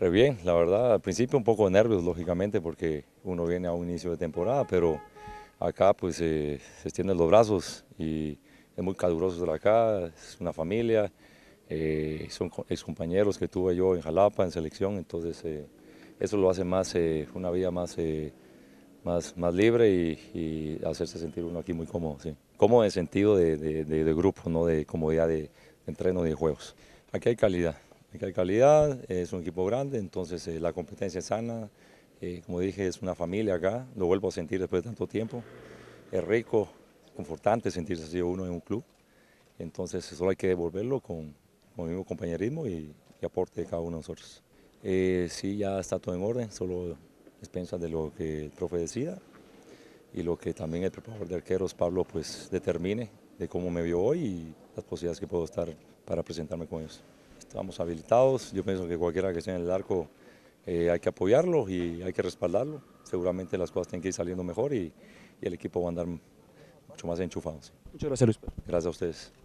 Re bien, la verdad, al principio un poco de nervios, lógicamente, porque uno viene a un inicio de temporada, pero acá pues eh, se extienden los brazos y es muy caluroso estar acá, es una familia, eh, son ex compañeros que tuve yo en Jalapa, en selección, entonces eh, eso lo hace más, una vida más, más, más libre y, hacerse sentir uno aquí muy cómodo, sí. Cómodo en sentido de, grupo, no de comodidad de entreno y de juegos. Aquí hay calidad que hay calidad, es un equipo grande, entonces eh, la competencia es sana. Eh, como dije, es una familia acá, lo vuelvo a sentir después de tanto tiempo. Es rico, confortante sentirse así uno en un club. Entonces solo hay que devolverlo con, el mismo compañerismo y, aporte de cada uno de nosotros. Eh, sí, ya está todo en orden, solo dispensa de lo que el profe decida y lo que también el preparador de arqueros, Pablo, pues determine de cómo me vio hoy y las posibilidades que puedo estar para presentarme con ellos estamos habilitados. Yo pienso que cualquiera que esté en el arco eh, hay que apoyarlo y hay que respaldarlo. Seguramente las cosas tienen que ir saliendo mejor y, el equipo va a andar mucho más enchufado. Muchas gracias Luis. Gracias a ustedes.